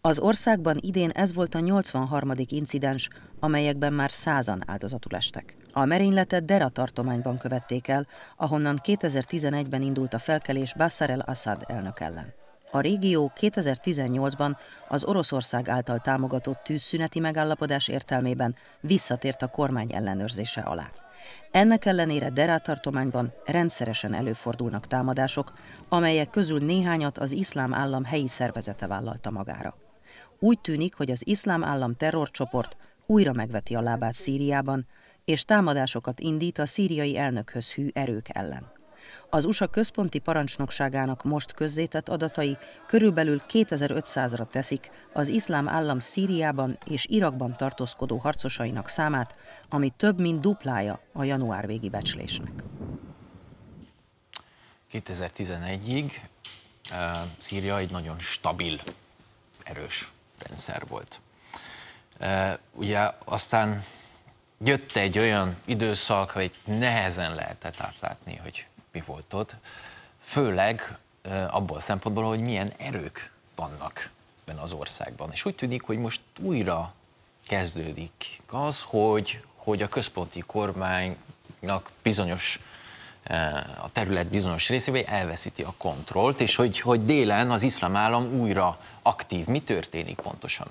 Az országban idén ez volt a 83. incidens, amelyekben már százan áldozatul estek. A merényletet Dera tartományban követték el, ahonnan 2011-ben indult a felkelés Bashar el-Assad elnök ellen. A régió 2018-ban az Oroszország által támogatott tűzszüneti megállapodás értelmében visszatért a kormány ellenőrzése alá. Ennek ellenére Derá tartományban rendszeresen előfordulnak támadások, amelyek közül néhányat az iszlám állam helyi szervezete vállalta magára. Úgy tűnik, hogy az iszlám állam terrorcsoport újra megveti a lábát Szíriában, és támadásokat indít a szíriai elnökhöz hű erők ellen. Az USA központi parancsnokságának most közzétett adatai körülbelül 2500-ra teszik az iszlám állam Szíriában és Irakban tartózkodó harcosainak számát, ami több mint duplája a január végi becslésnek. 2011-ig Szíria egy nagyon stabil, erős rendszer volt. ugye aztán jött egy olyan időszak, hogy nehezen lehetett átlátni, hogy mi volt ott, főleg abból a szempontból, hogy milyen erők vannak ebben az országban. És úgy tűnik, hogy most újra kezdődik az, hogy, hogy a központi kormánynak bizonyos a terület bizonyos részében elveszíti a kontrollt, és hogy, hogy délen az iszlám állam újra aktív. Mi történik pontosan?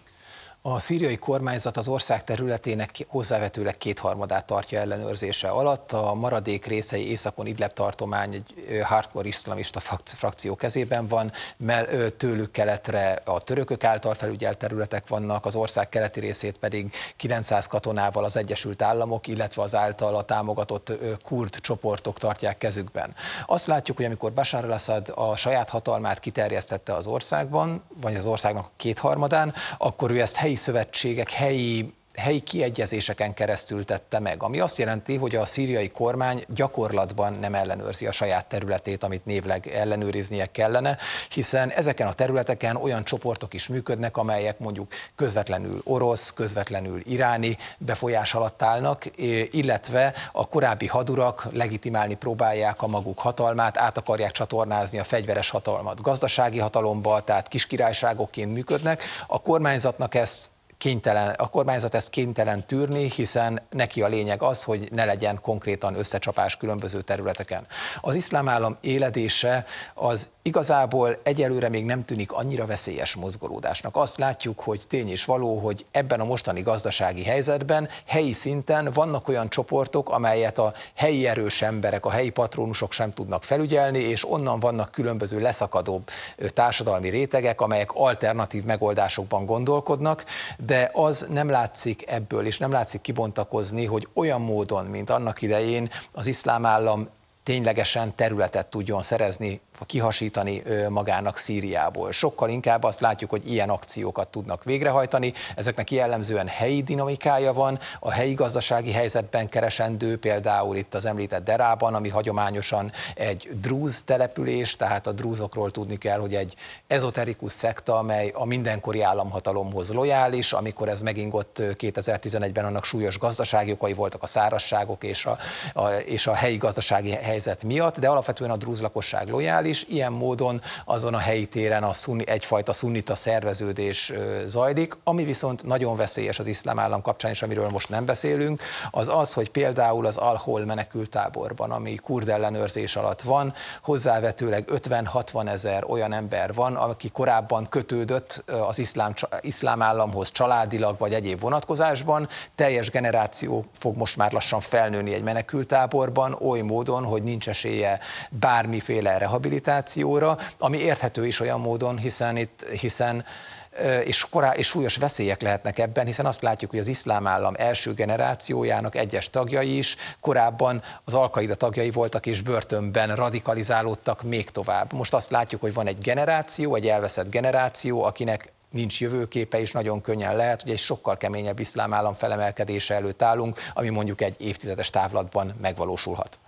A szíriai kormányzat az ország területének hozzávetőleg kétharmadát tartja ellenőrzése alatt, a maradék részei északon Idlep tartomány egy hardcore iszlamista frakció kezében van, mert tőlük keletre a törökök által felügyelt területek vannak, az ország keleti részét pedig 900 katonával az Egyesült Államok, illetve az által a támogatott kurd csoportok tartják kezükben. Azt látjuk, hogy amikor Bashar al-Assad a saját hatalmát kiterjesztette az országban, vagy az országnak a kétharmadán, akkor ő ezt helyi helyi szövetségek, helyi helyi kiegyezéseken keresztül tette meg, ami azt jelenti, hogy a szíriai kormány gyakorlatban nem ellenőrzi a saját területét, amit névleg ellenőriznie kellene, hiszen ezeken a területeken olyan csoportok is működnek, amelyek mondjuk közvetlenül orosz, közvetlenül iráni befolyás alatt állnak, illetve a korábbi hadurak legitimálni próbálják a maguk hatalmát, át akarják csatornázni a fegyveres hatalmat gazdasági hatalomba, tehát kiskirályságokként működnek. A kormányzatnak ezt kénytelen, a kormányzat ezt kénytelen tűrni, hiszen neki a lényeg az, hogy ne legyen konkrétan összecsapás különböző területeken. Az iszlám állam éledése az igazából egyelőre még nem tűnik annyira veszélyes mozgolódásnak. Azt látjuk, hogy tény és való, hogy ebben a mostani gazdasági helyzetben helyi szinten vannak olyan csoportok, amelyet a helyi erős emberek, a helyi patronusok sem tudnak felügyelni, és onnan vannak különböző leszakadóbb társadalmi rétegek, amelyek alternatív megoldásokban gondolkodnak, de de az nem látszik ebből, és nem látszik kibontakozni, hogy olyan módon, mint annak idején az iszlám állam ténylegesen területet tudjon szerezni, kihasítani magának Szíriából. Sokkal inkább azt látjuk, hogy ilyen akciókat tudnak végrehajtani, ezeknek jellemzően helyi dinamikája van, a helyi gazdasági helyzetben keresendő, például itt az említett Derában, ami hagyományosan egy drúz település, tehát a drúzokról tudni kell, hogy egy ezoterikus szekta, amely a mindenkori államhatalomhoz lojális, amikor ez megingott 2011-ben, annak súlyos gazdasági okai voltak a szárasságok és a, a, és a helyi gazdasági helyzet miatt, de alapvetően a drúz lakosság lojális, ilyen módon azon a helyi téren a szunni, egyfajta szunnita szerveződés zajlik, ami viszont nagyon veszélyes az iszlám állam kapcsán, és amiről most nem beszélünk, az az, hogy például az Alhol menekültáborban, ami kurd ellenőrzés alatt van, hozzávetőleg 50-60 ezer olyan ember van, aki korábban kötődött az iszlám, iszlám államhoz családilag vagy egyéb vonatkozásban, teljes generáció fog most már lassan felnőni egy menekültáborban, oly módon, hogy hogy nincs esélye bármiféle rehabilitációra, ami érthető is olyan módon, hiszen itt, hiszen és, korá, és súlyos veszélyek lehetnek ebben, hiszen azt látjuk, hogy az iszlám állam első generációjának egyes tagjai is korábban az alkaida tagjai voltak és börtönben radikalizálódtak még tovább. Most azt látjuk, hogy van egy generáció, egy elveszett generáció, akinek nincs jövőképe, és nagyon könnyen lehet, hogy egy sokkal keményebb iszlám állam felemelkedése előtt állunk, ami mondjuk egy évtizedes távlatban megvalósulhat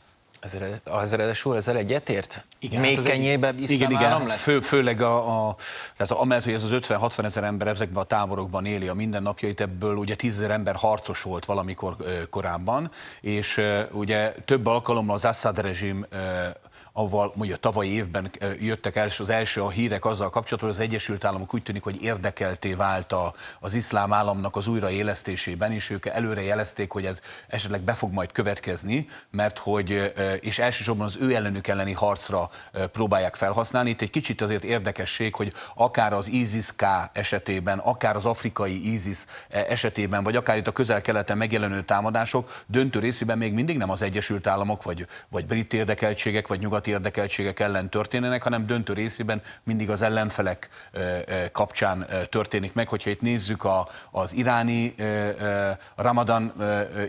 az eredes úr ezzel egyetért? Igen, Még hát az kenyébe egy, Igen, igen, lesz? Fő, főleg a, a tehát amellett, hogy ez az 50-60 ezer ember ezekben a táborokban éli a mindennapjait, ebből ugye 10 ezer ember harcos volt valamikor korábban, és ugye több alkalommal az Assad rezsim ö, avval mondja tavaly évben jöttek els, az első a hírek azzal kapcsolatban, hogy az Egyesült Államok úgy tűnik, hogy érdekelté vált a, az iszlám államnak az újraélesztésében, és ők előre jelezték, hogy ez esetleg be fog majd következni, mert hogy, és elsősorban az ő ellenük elleni harcra próbálják felhasználni. Itt egy kicsit azért érdekesség, hogy akár az ISIS-K esetében, akár az afrikai ISIS e, esetében, vagy akár itt a közel-keleten megjelenő támadások döntő részében még mindig nem az Egyesült Államok, vagy, vagy brit érdekeltségek, vagy nyugat nyugati érdekeltségek ellen történnek, hanem döntő részében mindig az ellenfelek kapcsán történik meg. Hogyha itt nézzük a, az iráni Ramadan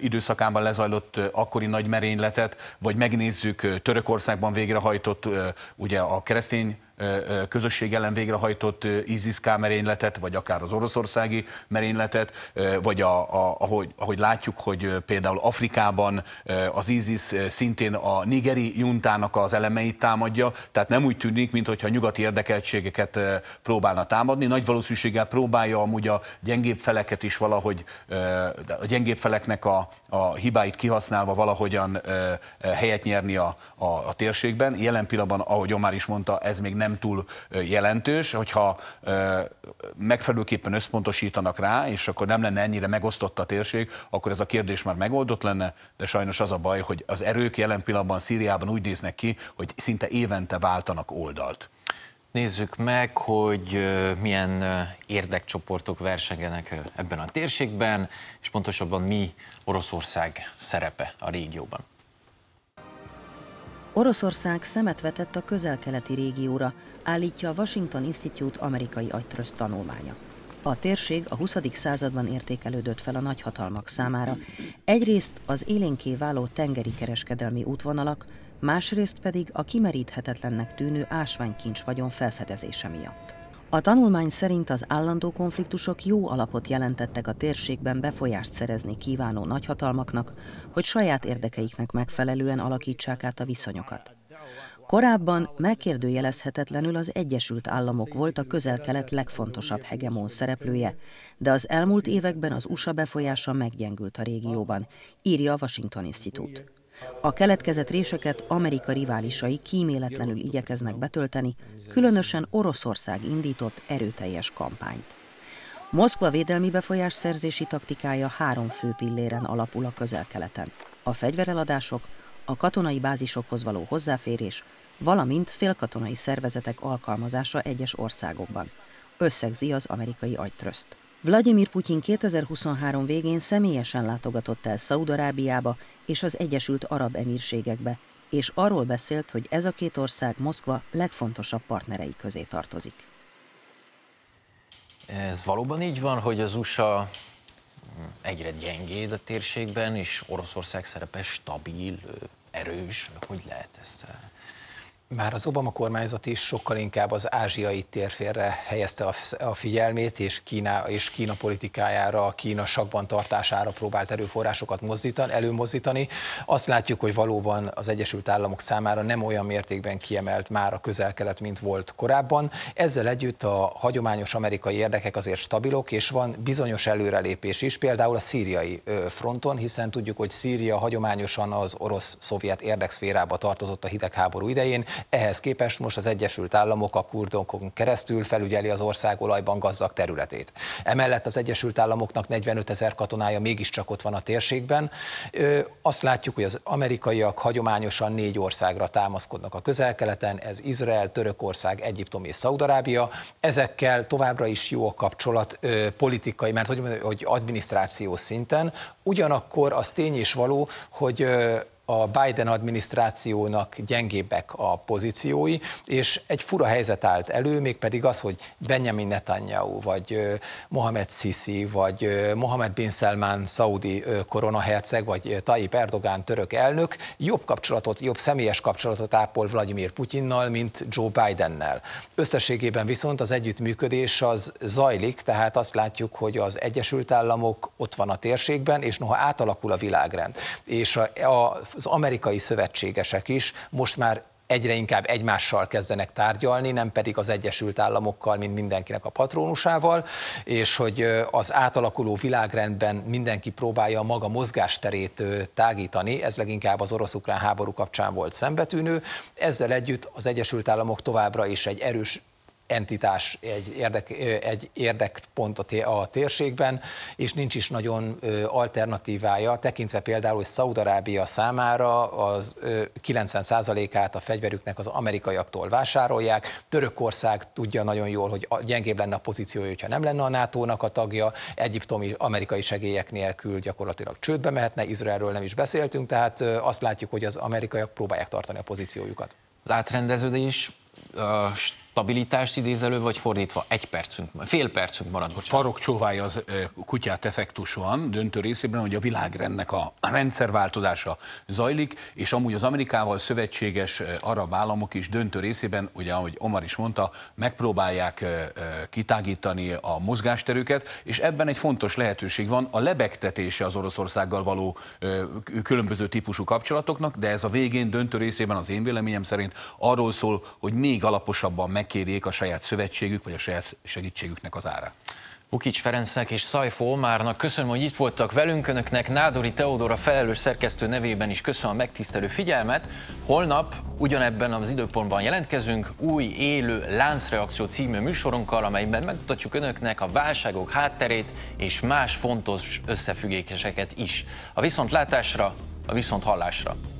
időszakában lezajlott akkori nagy merényletet, vagy megnézzük Törökországban végrehajtott ugye a keresztény közösség ellen végrehajtott ISIS-K merényletet, vagy akár az oroszországi merényletet, vagy a, a, ahogy, ahogy látjuk, hogy például Afrikában az ISIS szintén a nigeri juntának az elemeit támadja, tehát nem úgy tűnik, mintha nyugati érdekeltségeket próbálna támadni. Nagy valószínűséggel próbálja amúgy a gyengébb feleket is valahogy, a gyengébb feleknek a, a hibáit kihasználva valahogyan helyet nyerni a, a, a térségben. Jelen pillanatban, ahogy Omar is mondta, ez még nem nem túl jelentős, hogyha megfelelőképpen összpontosítanak rá, és akkor nem lenne ennyire megosztott a térség, akkor ez a kérdés már megoldott lenne, de sajnos az a baj, hogy az erők jelen pillanatban Szíriában úgy néznek ki, hogy szinte évente váltanak oldalt. Nézzük meg, hogy milyen érdekcsoportok versengenek ebben a térségben, és pontosabban mi Oroszország szerepe a régióban. Oroszország szemet vetett a közel-keleti régióra, állítja a Washington Institute amerikai agytrözt tanulmánya. A térség a 20. században értékelődött fel a nagyhatalmak számára, egyrészt az élénké váló tengeri kereskedelmi útvonalak, másrészt pedig a kimeríthetetlennek tűnő ásványkincs vagyon felfedezése miatt. A tanulmány szerint az állandó konfliktusok jó alapot jelentettek a térségben befolyást szerezni kívánó nagyhatalmaknak, hogy saját érdekeiknek megfelelően alakítsák át a viszonyokat. Korábban megkérdőjelezhetetlenül az Egyesült Államok volt a közel-kelet legfontosabb hegemón szereplője, de az elmúlt években az USA befolyása meggyengült a régióban, írja a Washington Institute. A keletkezett réseket Amerika riválisai kíméletlenül igyekeznek betölteni, különösen Oroszország indított erőteljes kampányt. Moszkva védelmi befolyás szerzési taktikája három fő pilléren alapul a közel-keleten. A fegyvereladások, a katonai bázisokhoz való hozzáférés, valamint félkatonai szervezetek alkalmazása egyes országokban. Összegzi az amerikai agytrözt. Vladimir Putyin 2023 végén személyesen látogatott el Szaudarábiába és az Egyesült Arab Emírségekbe, és arról beszélt, hogy ez a két ország Moszkva legfontosabb partnerei közé tartozik. Ez valóban így van, hogy az USA egyre gyengéd a térségben, és Oroszország szerepe stabil, erős. Hogy lehet ezt már az Obama kormányzat is sokkal inkább az ázsiai térférre helyezte a figyelmét, és Kína, és Kína politikájára, a Kína sakban tartására próbált erőforrásokat mozdítani, előmozdítani. Azt látjuk, hogy valóban az Egyesült Államok számára nem olyan mértékben kiemelt már a közel-kelet, mint volt korábban. Ezzel együtt a hagyományos amerikai érdekek azért stabilok, és van bizonyos előrelépés is, például a szíriai fronton, hiszen tudjuk, hogy Szíria hagyományosan az orosz-szovjet érdekszférába tartozott a hidegháború idején, ehhez képest most az Egyesült Államok a kurdokon keresztül felügyeli az ország olajban gazdag területét. Emellett az Egyesült Államoknak 45 ezer katonája mégiscsak ott van a térségben. Azt látjuk, hogy az amerikaiak hagyományosan négy országra támaszkodnak a közel-keleten, ez Izrael, Törökország, Egyiptom és Szaudarábia. Ezekkel továbbra is jó a kapcsolat politikai, mert hogy, hogy adminisztráció szinten. Ugyanakkor az tény és való, hogy a Biden adminisztrációnak gyengébbek a pozíciói, és egy fura helyzet állt elő, mégpedig az, hogy Benjamin Netanyahu, vagy Mohamed Sisi, vagy Mohamed Bin Salman, szaudi koronaherceg, vagy Tayyip Erdogan, török elnök jobb kapcsolatot, jobb személyes kapcsolatot ápol Vladimir Putyinnal, mint Joe Bidennel. Összességében viszont az együttműködés az zajlik, tehát azt látjuk, hogy az Egyesült Államok ott van a térségben, és noha átalakul a világrend, és a, a az amerikai szövetségesek is most már egyre inkább egymással kezdenek tárgyalni, nem pedig az Egyesült Államokkal, mint mindenkinek a patrónusával, és hogy az átalakuló világrendben mindenki próbálja maga mozgásterét tágítani, ez leginkább az orosz-ukrán háború kapcsán volt szembetűnő, ezzel együtt az Egyesült Államok továbbra is egy erős entitás, egy, érdek, egy érdekpont a térségben, és nincs is nagyon alternatívája, tekintve például, hogy Szaudarábia számára az 90%-át a fegyverüknek az amerikaiaktól vásárolják, Törökország tudja nagyon jól, hogy gyengébb lenne a pozíciója, hogyha nem lenne a NATO-nak a tagja, egyiptomi amerikai segélyek nélkül gyakorlatilag csődbe mehetne, Izraelről nem is beszéltünk, tehát azt látjuk, hogy az amerikaiak próbálják tartani a pozíciójukat. Az átrendeződés stabilitást idéz elő, vagy fordítva egy percünk, fél percünk marad. A farok csóvája az kutyát effektus van döntő részében, hogy a világrendnek a rendszerváltozása zajlik, és amúgy az Amerikával szövetséges arab államok is döntő részében, ugye ahogy Omar is mondta, megpróbálják kitágítani a mozgásterüket, és ebben egy fontos lehetőség van a lebegtetése az Oroszországgal való különböző típusú kapcsolatoknak, de ez a végén döntő részében az én véleményem szerint arról szól, hogy még alaposabban meg megkérjék a saját szövetségük vagy a saját segítségüknek az ára. Bukics Ferencnek és Szajfó Omárnak köszönöm, hogy itt voltak velünk. Önöknek Nádori Teodora felelős szerkesztő nevében is köszönöm a megtisztelő figyelmet. Holnap ugyanebben az időpontban jelentkezünk új élő Láncreakció című műsorunkkal, amelyben megmutatjuk önöknek a válságok hátterét és más fontos összefüggéseket is. A viszontlátásra, a viszonthallásra!